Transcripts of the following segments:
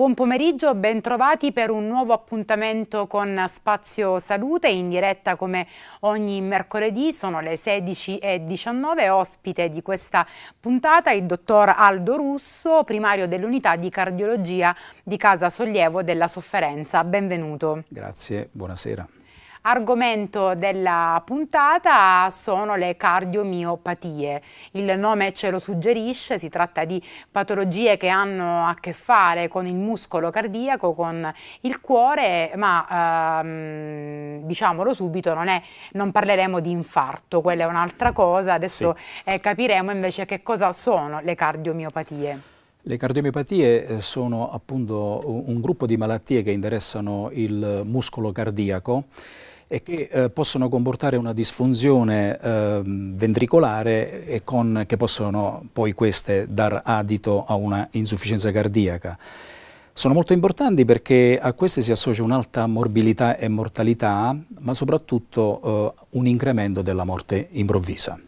Buon pomeriggio, bentrovati per un nuovo appuntamento con Spazio Salute in diretta come ogni mercoledì, sono le 16.19, ospite di questa puntata il dottor Aldo Russo, primario dell'unità di cardiologia di Casa Sollievo della Sofferenza. Benvenuto. Grazie, buonasera. Argomento della puntata sono le cardiomiopatie. Il nome ce lo suggerisce, si tratta di patologie che hanno a che fare con il muscolo cardiaco, con il cuore, ma ehm, diciamolo subito, non, è, non, parleremo di infarto, quella è un'altra cosa, adesso sì. eh, capiremo invece che cosa sono le cardiomiopatie. Le cardiomiopatie eh, sono appunto un gruppo di malattie che interessano il muscolo cardiaco e che eh, possono comportare una disfunzione eh, ventricolare e con, che possono poi queste dar adito a una insufficienza cardiaca. Sono molto importanti perché a queste si associa un'alta morbilità e mortalità, ma soprattutto eh, un incremento della morte improvvisa.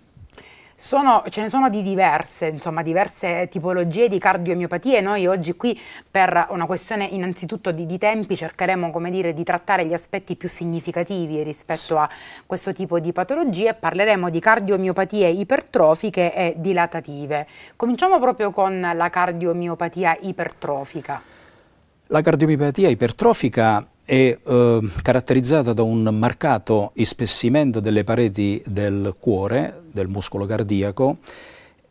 Sono, ce ne sono di diverse, insomma, diverse tipologie di cardioemiopatie. Noi oggi qui, per una questione innanzitutto di, di tempi, cercheremo, dire, di trattare gli aspetti più significativi rispetto a questo tipo di patologie. e Parleremo di cardiomiopatie ipertrofiche e dilatative. Cominciamo proprio con la cardiomiopatia ipertrofica. La cardiomiopatia ipertrofica è eh, caratterizzata da un marcato ispessimento delle pareti del cuore, del muscolo cardiaco,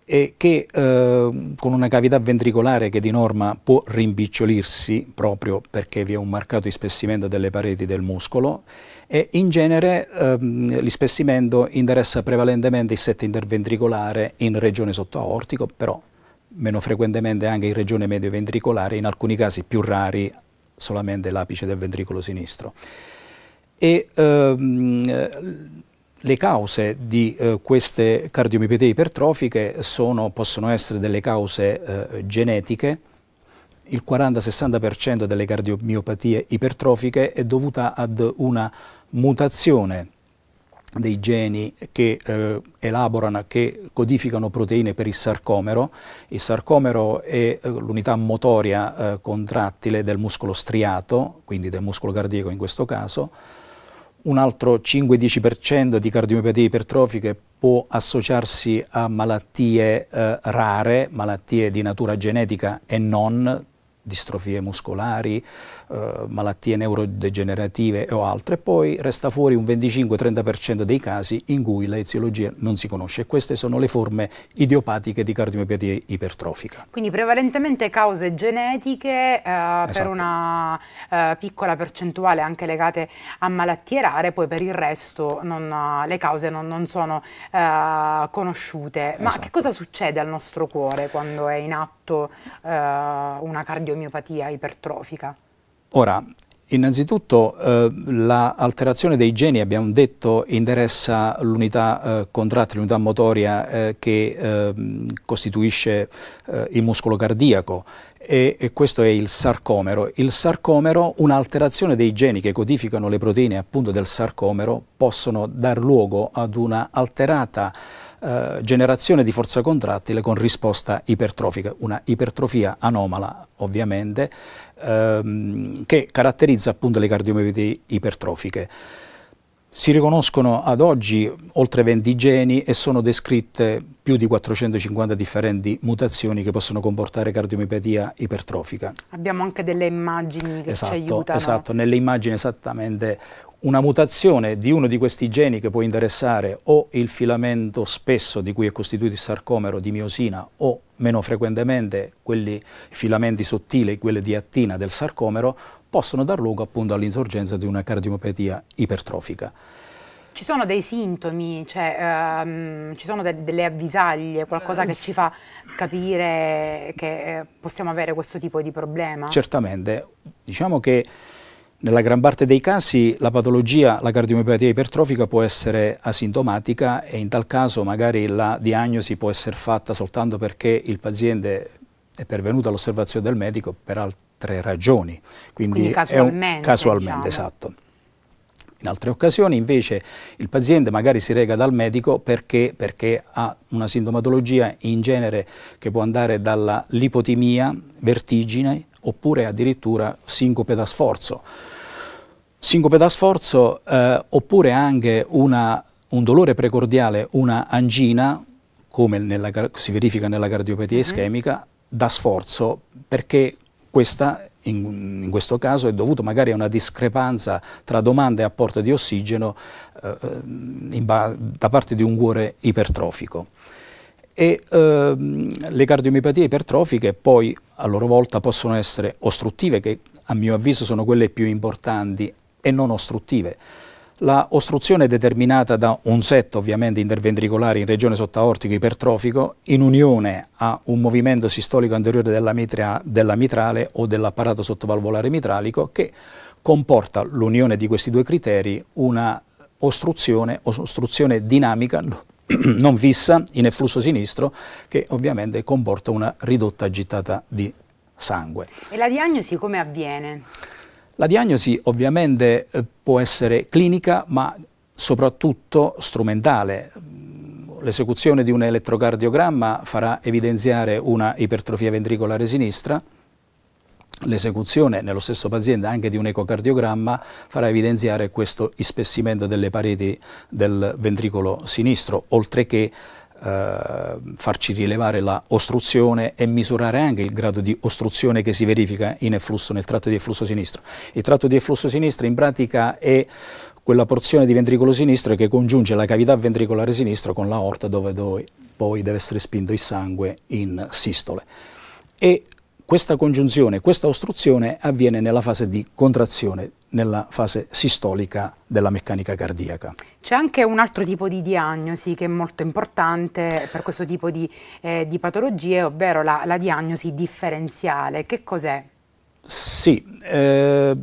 e che eh, con una cavità ventricolare che di norma può rimbicciolirsi proprio perché vi è un marcato ispessimento delle pareti del muscolo e in genere ehm, l'ispessimento interessa prevalentemente il set interventricolare in regione sottoaortico, però meno frequentemente anche in regione medioventricolare, in alcuni casi più rari solamente l'apice del ventricolo sinistro. E, ehm, le cause di eh, queste cardiomiopie ipertrofiche sono, possono essere delle cause eh, genetiche, il 40-60% delle cardiomiopatie ipertrofiche è dovuta ad una mutazione dei geni che eh, elaborano, che codificano proteine per il sarcomero. Il sarcomero è eh, l'unità motoria eh, contrattile del muscolo striato, quindi del muscolo cardiaco in questo caso. Un altro 5-10% di cardiomiopatie ipertrofiche può associarsi a malattie eh, rare, malattie di natura genetica e non, distrofie muscolari, eh, malattie neurodegenerative o altre, poi resta fuori un 25-30% dei casi in cui la eziologia non si conosce. Queste sono le forme idiopatiche di cardiomiopatia ipertrofica. Quindi prevalentemente cause genetiche eh, esatto. per una eh, piccola percentuale anche legate a malattie rare, poi per il resto non, le cause non, non sono eh, conosciute. Ma esatto. che cosa succede al nostro cuore quando è in atto eh, una cardiomiopatia ipertrofica? Ora, innanzitutto eh, l'alterazione la dei geni, abbiamo detto, interessa l'unità eh, contrattile, l'unità motoria eh, che ehm, costituisce eh, il muscolo cardiaco e, e, questo è il sarcomero. Il sarcomero, un'alterazione dei geni che codificano le proteine appunto del sarcomero possono dar luogo ad una alterata eh, generazione di forza contrattile con risposta ipertrofica, una ipertrofia anomala ovviamente ehm, che caratterizza appunto le cardiomepiti ipertrofiche. Si riconoscono ad oggi oltre 20 geni e sono descritte più di 450 differenti mutazioni che possono comportare cardiomipatia ipertrofica. Abbiamo anche delle immagini che esatto, ci aiutano. Esatto, nelle immagini esattamente una mutazione di uno di questi geni che può interessare o il filamento spesso di cui è costituito il sarcomero di miosina o meno frequentemente quelli filamenti sottili, quelli di attina del sarcomero, possono dar luogo appunto all'insorgenza di una cardiopatia ipertrofica. Ci sono dei sintomi, cioè, um, ci sono de delle avvisaglie, qualcosa che ci fa capire che eh, possiamo avere questo tipo di problema? Certamente, diciamo che nella gran parte dei casi la patologia, la cardiomiopatia ipertrofica può essere asintomatica e in tal caso magari la diagnosi può essere fatta soltanto perché il paziente è pervenuto all'osservazione del medico per altre ragioni. Quindi, Quindi casualmente. Un, casualmente diciamo. esatto. In altre occasioni invece il paziente magari si rega dal medico perché, perché ha una sintomatologia in genere che può andare dalla lipotimia, vertigine, oppure addirittura sincope da sforzo. Sincope da sforzo eh, oppure anche una, un dolore precordiale, una angina, come nella, si verifica nella cardiopatia mhm. ischemica, mm-hmm. da sforzo, perché questa in, in, questo caso è dovuto magari a una discrepanza tra domanda e apporto di ossigeno eh, eh ba- da parte di un cuore ipertrofico. E ehm, le cardiomiopatie ipertrofiche poi a loro volta possono essere ostruttive, che a mio avviso sono quelle più importanti, e non ostruttive. La ostruzione è determinata da un set ovviamente interventricolare in regione sottaortico ipertrofico in unione a un movimento sistolico anteriore della, mitra, della mitrale o dell'apparato sottovalvolare mitralico che comporta l'unione di questi due criteri una ostruzione, ostruzione dinamica non fissa in efflusso sinistro che ovviamente comporta una ridotta gittata di sangue. E la diagnosi come avviene? La diagnosi ovviamente eh, può essere clinica ma soprattutto strumentale. Mm, l'esecuzione di un elettrocardiogramma farà evidenziare una ipertrofia ventricolare sinistra, L'esecuzione nello stesso paziente anche di un ecocardiogramma farà evidenziare questo ispessimento delle pareti del ventricolo sinistro, oltre che eh, farci rilevare la ostruzione e misurare anche il grado di ostruzione che si verifica in efflusso, nel tratto di efflusso sinistro. Il tratto di efflusso sinistro in pratica è quella porzione di ventricolo sinistro che congiunge la cavità ventricolare sinistra con l'aorta dove, dove poi deve essere spinto il sangue in sistole. E questa congiunzione, questa ostruzione avviene nella fase di contrazione, nella fase sistolica della meccanica cardiaca. C'è anche un altro tipo di diagnosi che è molto importante per questo tipo di, eh, di patologie, ovvero la, la, diagnosi differenziale. Che cos'è? Sì, eh,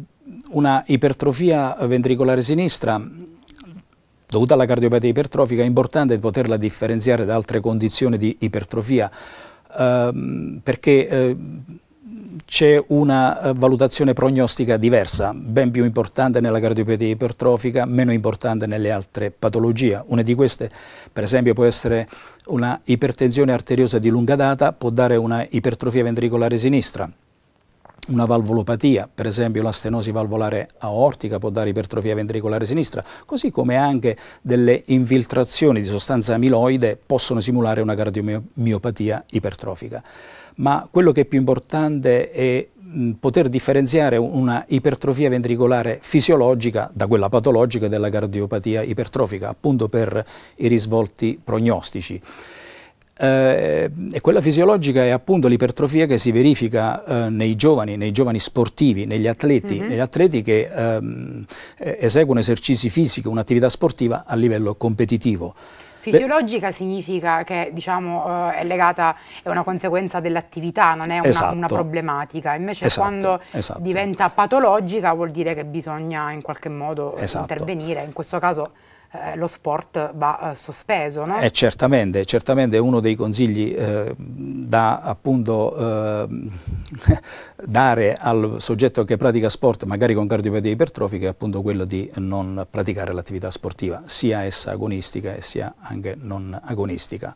una ipertrofia ventricolare sinistra dovuta alla cardiopatia ipertrofica è importante poterla differenziare da altre condizioni di ipertrofia ehm, perché eh, c'è una eh, valutazione prognostica diversa, ben più importante nella cardiopatia ipertrofica, meno importante nelle altre patologie. Una di queste, per esempio, può essere una ipertensione arteriosa di lunga data, può dare una ipertrofia ventricolare sinistra, una valvolopatia, per esempio la stenosi valvolare aortica può dare ipertrofia ventricolare sinistra, così come anche delle infiltrazioni di sostanza amiloide possono simulare una cardiomiopatia ipertrofica. Ma quello che è più importante è poter differenziare una ipertrofia ventricolare fisiologica da quella patologica della cardiopatia ipertrofica, appunto per i risvolti prognostici eh, e quella fisiologica è appunto l'ipertrofia che si verifica eh, nei giovani, nei giovani sportivi, negli atleti, mm-hmm. negli atleti che ehm, eseguono esercizi fisici, un'attività sportiva a livello competitivo. Fisiologica significa che diciamo, eh, è legata, è una conseguenza dell'attività, non è una, esatto. una problematica. Invece esatto, quando esatto. diventa patologica vuol dire che bisogna in qualche modo esatto. intervenire. In questo caso eh, lo sport va eh, sospeso. No? Eh, certamente, certamente uno dei consigli eh, da appunto eh, dare al soggetto che pratica sport, magari con cardiopatia ipertrofica, è appunto quello di non praticare l'attività sportiva, sia essa agonistica e sia anche non agonistica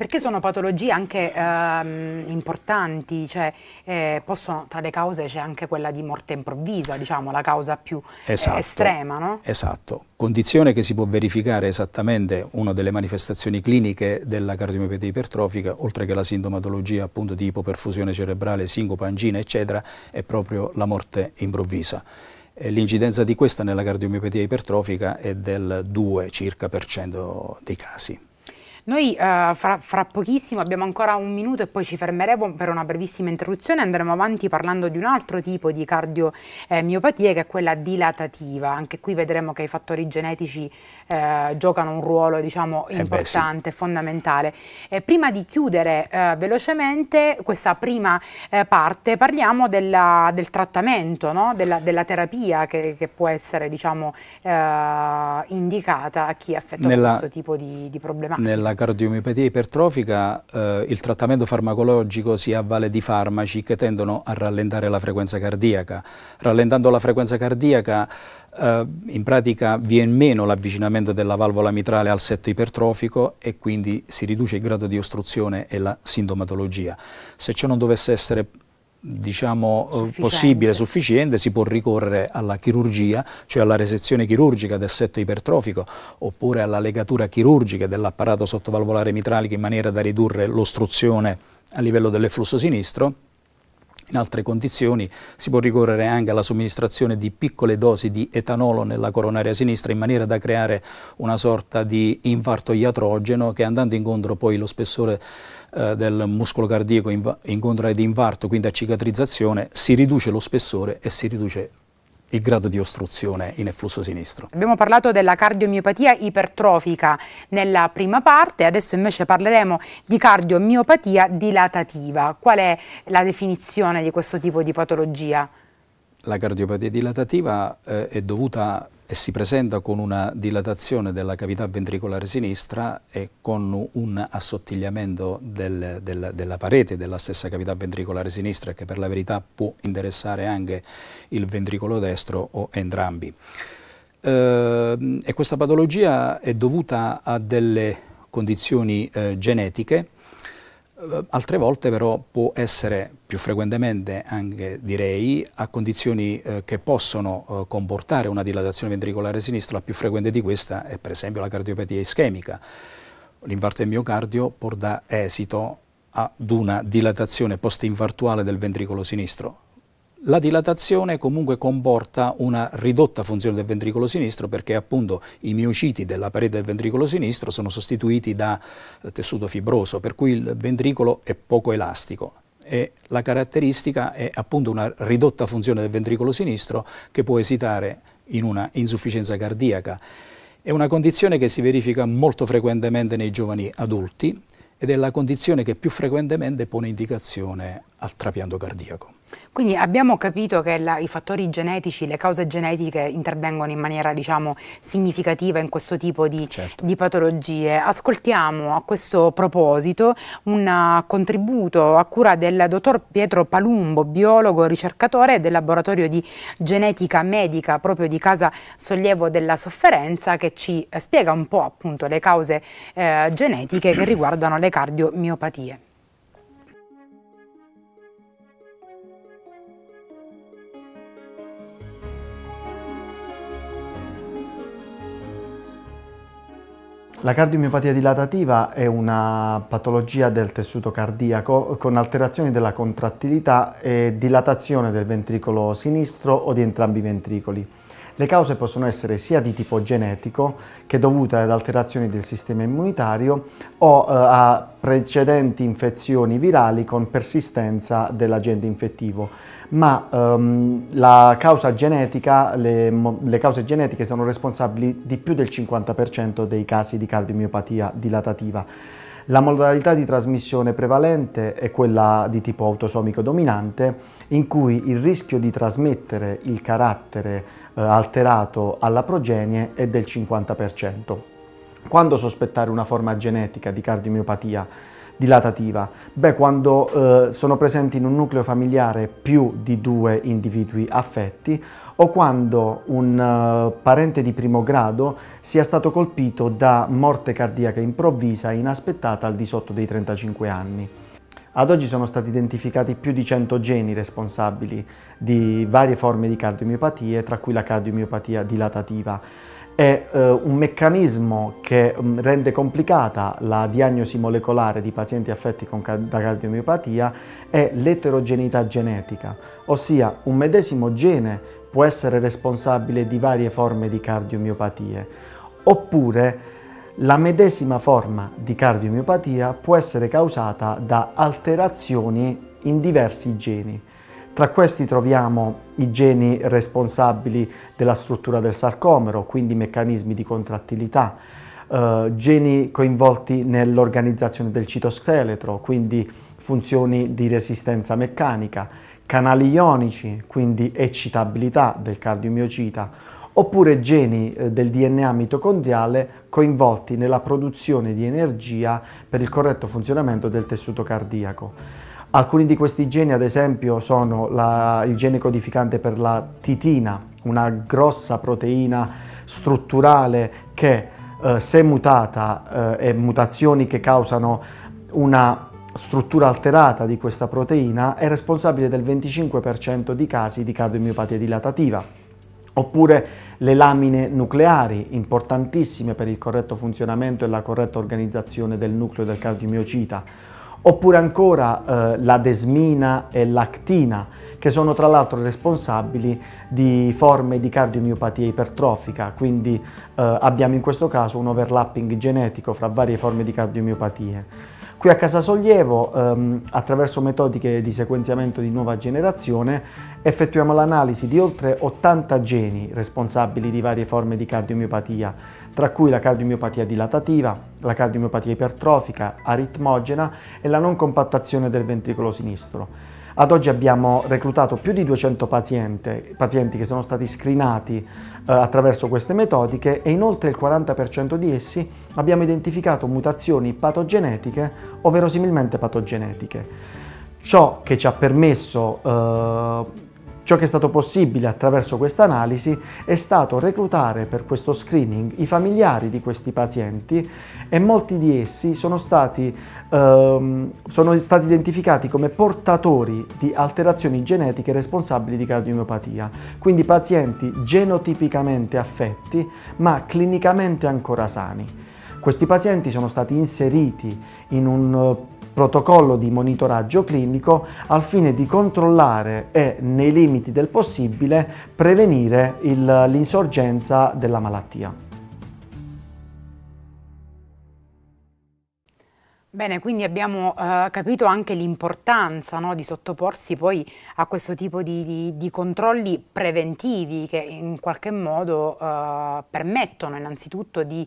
perché sono patologie anche ehm, importanti, cioè, eh, possono, tra le cause c'è anche quella di morte improvvisa, diciamo, la causa più eh, esatto, eh, estrema. No? Esatto, condizione che si può verificare esattamente una delle manifestazioni cliniche della cardiomiopatia ipertrofica, oltre che la sintomatologia appunto di ipoperfusione cerebrale, sincopa, angina, eccetera, è proprio la morte improvvisa. Eh, l'incidenza di questa nella cardiomiopatia ipertrofica è del 2 circa per cento dei casi. Noi eh, fra, fra, pochissimo abbiamo ancora un minuto e poi ci fermeremo per una brevissima interruzione andremo avanti parlando di un altro tipo di cardiomiopatia che è quella dilatativa. Anche qui vedremo che i fattori genetici eh, giocano un ruolo diciamo, importante, eh beh, sì. fondamentale. E prima di chiudere eh, velocemente questa prima eh, parte parliamo della, del trattamento, no? della, della, terapia che, che può essere diciamo, eh, indicata a chi è affetto da questo tipo di, di problematica la cardiomiopatia ipertrofica eh, il trattamento farmacologico si avvale di farmaci che tendono a rallentare la frequenza cardiaca. Rallentando la frequenza cardiaca eh, in pratica viene meno l'avvicinamento della valvola mitrale al setto ipertrofico e quindi si riduce il grado di ostruzione e la sintomatologia. Se ciò non dovesse essere diciamo, eh, sufficiente. possibile, sufficiente, si può ricorrere alla chirurgia, cioè alla resezione chirurgica del setto ipertrofico, oppure alla legatura chirurgica dell'apparato sottovalvolare mitralico in maniera da ridurre l'ostruzione a livello dell'efflusso sinistro. In altre condizioni si può ricorrere anche alla somministrazione di piccole dosi di etanolo nella coronaria sinistra in maniera da creare una sorta di infarto iatrogeno che andando incontro poi lo spessore eh, del muscolo cardiaco inv- incontra ed infarto, quindi a cicatrizzazione, si riduce lo spessore e si riduce il grado di ostruzione in efflusso sinistro. Abbiamo parlato della cardiomiopatia ipertrofica nella prima parte, adesso invece parleremo di cardiomiopatia dilatativa. Qual è la definizione di questo tipo di patologia? La cardiopatia dilatativa eh, è dovuta e si presenta con una dilatazione della cavità ventricolare sinistra e con un assottigliamento del, del, della parete della stessa cavità ventricolare sinistra che per la verità può interessare anche il ventricolo destro o entrambi. Ehm, e questa patologia è dovuta a delle condizioni eh, genetiche eh, altre volte però può essere più frequentemente anche direi a condizioni eh, che possono eh, comportare una dilatazione ventricolare sinistra, la più frequente di questa è per esempio la cardiopatia ischemica. L'infarto del miocardio porta esito ad una dilatazione post-infartuale del ventricolo sinistro, la dilatazione comunque comporta una ridotta funzione del ventricolo sinistro perché appunto i miociti della parete del ventricolo sinistro sono sostituiti da tessuto fibroso, per cui il ventricolo è poco elastico e la caratteristica è appunto una ridotta funzione del ventricolo sinistro che può esitare in una insufficienza cardiaca. È una condizione che si verifica molto frequentemente nei giovani adulti ed è la condizione che più frequentemente pone indicazione al trapianto cardiaco. Quindi abbiamo capito che la, i fattori genetici, le cause genetiche intervengono in maniera diciamo, significativa in questo tipo di, certo. di, patologie. Ascoltiamo a questo proposito un ah, contributo a cura del dottor Pietro Palumbo, biologo, ricercatore del laboratorio di genetica medica proprio di Casa Sollievo della Sofferenza che ci eh, spiega un po' appunto le cause eh, genetiche che riguardano le cardiomiopatie. La cardiomiopatia dilatativa è una patologia del tessuto cardiaco con alterazioni della contrattilità e dilatazione del ventricolo sinistro o di entrambi i ventricoli. Le cause possono essere sia di tipo genetico che dovute ad alterazioni del sistema immunitario o eh, a precedenti infezioni virali con persistenza dell'agente infettivo, ma ehm, la causa genetica, le, le, cause genetiche sono responsabili di più del 50% dei casi di cardiomiopatia dilatativa. La modalità di trasmissione prevalente è quella di tipo autosomico dominante, in cui il rischio di trasmettere il carattere eh, alterato alla progenie è del 50%. Quando sospettare una forma genetica di cardiomiopatia dilatativa? Beh, quando eh, sono presenti in un nucleo familiare più di due individui affetti o quando un eh, parente di primo grado sia stato colpito da morte cardiaca improvvisa e inaspettata al di sotto dei 35 anni. Ad oggi sono stati identificati più di 100 geni responsabili di varie forme di cardiomiopatie, tra cui la cardiomiopatia dilatativa. È eh, un meccanismo che mh, mm, rende complicata la diagnosi molecolare di pazienti affetti con, da cardiomiopatia è l'eterogeneità genetica, ossia un medesimo gene può essere responsabile di varie forme di cardiomiopatie, oppure la medesima forma di cardiomiopatia può essere causata da alterazioni in diversi geni. Tra questi troviamo i geni responsabili della struttura del sarcomero, quindi meccanismi di contrattilità, eh, geni coinvolti nell'organizzazione del citoscheletro, quindi funzioni di resistenza meccanica, canali ionici, quindi eccitabilità del cardiomiocita, oppure geni eh, del DNA mitocondriale coinvolti nella produzione di energia per il corretto funzionamento del tessuto cardiaco. Alcuni di questi geni, ad esempio, sono la, il gene codificante per la titina, una grossa proteina strutturale che, eh, se mutata eh, e mutazioni che causano una struttura alterata di questa proteina, è responsabile del 25% di casi di cardiomiopatia dilatativa. Oppure le lamine nucleari, importantissime per il corretto funzionamento e la corretta organizzazione del nucleo del cardiomiocita. Oppure ancora eh, la desmina e l'actina, che sono tra l'altro responsabili di forme di cardiomiopatia ipertrofica, quindi eh, abbiamo in questo caso un overlapping genetico fra varie forme di cardiomiopatie. Qui a Casa Sollievo, ehm, attraverso metodiche di sequenziamento di nuova generazione, effettuiamo l'analisi di oltre 80 geni responsabili di varie forme di cardiomiopatia, tra cui la cardiomiopatia dilatativa, la cardiomiopatia ipertrofica, aritmogena e la non compattazione del ventricolo sinistro. Ad oggi abbiamo reclutato più di 200 pazienti, pazienti che sono stati screenati eh, attraverso queste metodiche e in oltre il 40% di essi abbiamo identificato mutazioni patogenetiche o verosimilmente patogenetiche. Ciò che ci ha permesso eh, Ciò che è stato possibile attraverso questa analisi è stato reclutare per questo screening i familiari di questi pazienti e molti di essi sono stati, ehm, sono stati identificati come portatori di alterazioni genetiche responsabili di cardiomiopatia, quindi pazienti genotipicamente affetti ma clinicamente ancora sani. Questi pazienti sono stati inseriti in un protocollo di monitoraggio clinico al fine di controllare e, nei limiti del possibile, prevenire l'insorgenza della malattia. Bene, quindi abbiamo eh, capito anche l'importanza no, di sottoporsi poi a questo tipo di, di, di controlli preventivi che in qualche modo eh, permettono innanzitutto di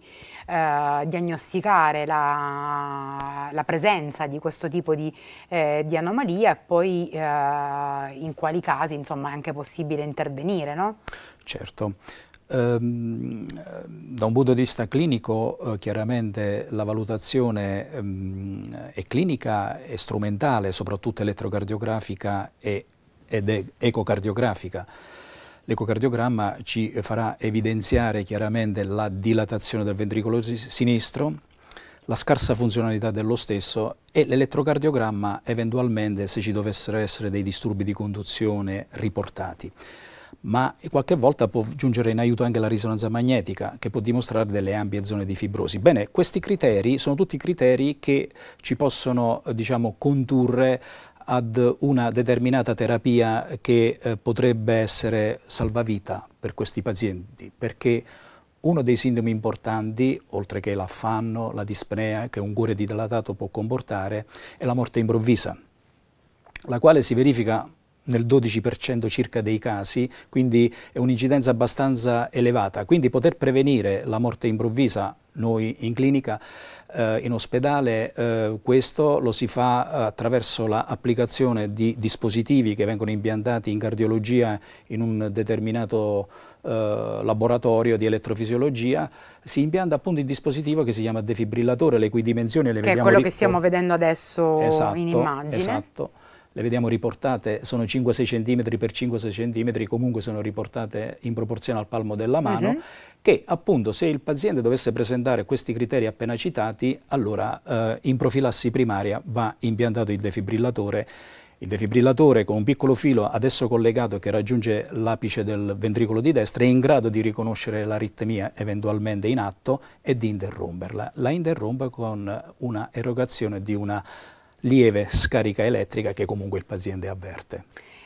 eh, diagnosticare la, la, presenza di questo tipo di, eh, di anomalia e poi eh, in quali casi insomma, è anche possibile intervenire. No? Certo. Ehm, ehm, da un punto di vista clinico eh, chiaramente la valutazione ehm, è clinica, è strumentale, soprattutto elettrocardiografica ed ecocardiografica. L'ecocardiogramma ci farà evidenziare chiaramente la dilatazione del ventricolo sinistro, la scarsa funzionalità dello stesso e l'elettrocardiogramma eventualmente se ci dovessero essere dei disturbi di conduzione riportati ma qualche volta può giungere in aiuto anche la risonanza magnetica che può dimostrare delle ampie zone di fibrosi. Bene, questi criteri sono tutti criteri che ci possono diciamo, condurre ad una determinata terapia che eh, potrebbe essere salvavita per questi pazienti, perché uno dei sintomi importanti, oltre che l'affanno, la dispnea che un cuore dilatato può comportare, è la morte improvvisa, la quale si verifica nel 12% circa dei casi, quindi è un'incidenza abbastanza elevata. Quindi poter prevenire la morte improvvisa noi in clinica, eh, in ospedale, eh, questo lo si fa attraverso l'applicazione di dispositivi che vengono impiantati in cardiologia in un determinato eh, laboratorio di elettrofisiologia, si impianta appunto il dispositivo che si chiama defibrillatore, le cui dimensioni le che vediamo... Che è quello che stiamo vedendo adesso esatto, in immagine. Esatto le vediamo riportate, sono 5-6 cm per 5-6 cm, comunque sono riportate in proporzione al palmo della mano, uh mhm. -huh. che appunto se il paziente dovesse presentare questi criteri appena citati, allora eh, in profilassi primaria va impiantato il defibrillatore il defibrillatore con un piccolo filo adesso collegato che raggiunge l'apice del ventricolo di destra è in grado di riconoscere l'aritmia eventualmente in atto e di interromperla. La interrompe con una erogazione di una lieve scarica elettrica che comunque il paziente avverte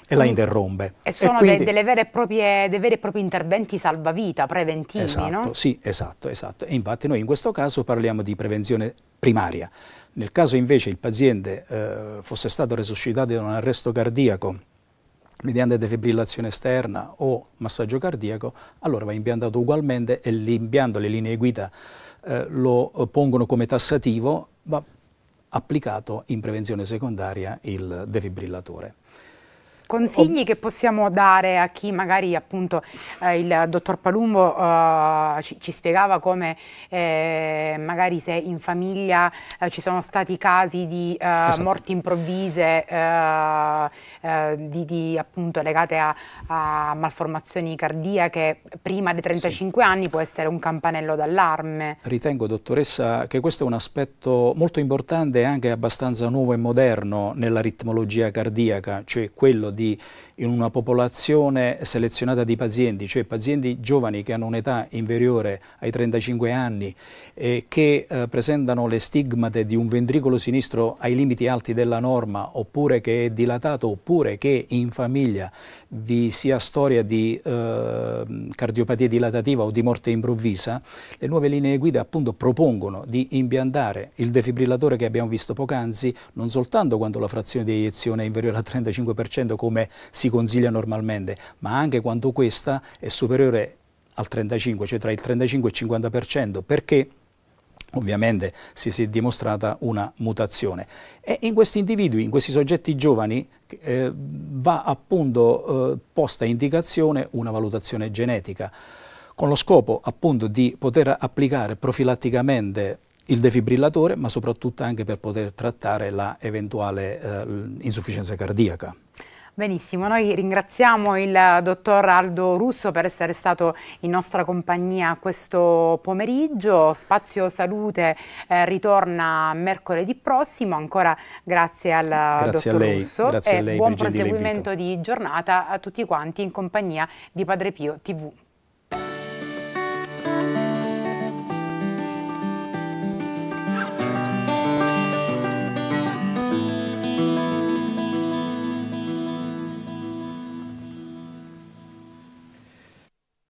e la interrompe. E sono e quindi... dei, delle proprie, dei veri e propri interventi salvavita, preventivi, esatto, no? Sì, esatto, esatto. E infatti noi in questo caso parliamo di prevenzione primaria. Nel caso invece il paziente eh, fosse stato resuscitato da un arresto cardiaco mediante defibrillazione esterna o massaggio cardiaco, allora va impiantato ugualmente e l'impianto, le linee guida eh, lo pongono come tassativo, ma applicato in prevenzione secondaria il defibrillatore. Consigli che possiamo dare a chi magari appunto eh, il dottor Palumbo eh, ci, ci, spiegava come eh, magari se in famiglia eh, ci sono stati casi di eh, esatto. morti improvvise eh, di, di, appunto, legate a, a, malformazioni cardiache prima dei 35 sì. anni può essere un campanello d'allarme. Ritengo dottoressa che questo è un aspetto molto importante e anche abbastanza nuovo e moderno nella ritmologia cardiaca, cioè quello di the in una popolazione selezionata di pazienti, cioè pazienti giovani che hanno un'età inferiore ai 35 anni e che eh, presentano le stigmate di un ventricolo sinistro ai limiti alti della norma oppure che è dilatato oppure che in famiglia vi sia storia di eh, cardiopatia dilatativa o di morte improvvisa, le nuove linee guida appunto propongono di impiantare il defibrillatore che abbiamo visto poc'anzi non soltanto quando la frazione di eiezione è inferiore al 35% come si si consiglia normalmente, ma anche quando questa è superiore al 35, cioè tra il 35 e il 50%, perché ovviamente si, è dimostrata una mutazione. E in questi individui, in questi soggetti giovani, eh, va appunto eh, posta in indicazione una valutazione genetica, con lo scopo appunto di poter applicare profilatticamente il defibrillatore, ma soprattutto anche per poter trattare l'eventuale eh, insufficienza cardiaca. Benissimo, noi ringraziamo il dottor Aldo Russo per essere stato in nostra compagnia questo pomeriggio. Spazio Salute eh, ritorna mercoledì prossimo, ancora grazie al grazie dottor lei, Russo e lei, buon Brigitte proseguimento di giornata a tutti quanti in compagnia di Padre Pio TV.